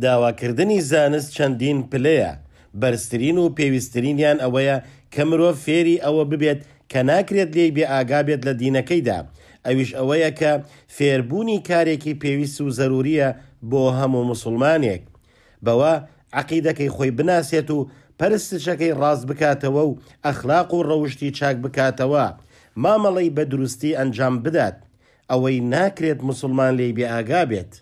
داواکردنی زانست چەندین پلەیە بەرزترین و پێویستترینیان ئەوەیە کە مرۆڤ فێری ئەوە ببێت کە ناکرێت لێی بێ ئاگا بێت لە دینەکەیدا ئەویش ئەوەیە کە فێربوونی کارێکی پێویست و زەروریە بۆ هەموو مسلمانێک بەوە عقیدەکەی خۆی بناسێت و پەرستشەکەی ڕاست بکاتەوە و ئەخلاق و ڕەوشی چاک بکاتەوە مامەڵی بە دروستی ئەنجام بدات ئەوەی ناکرێت مسلمان لێی بێ ئاگا بێت.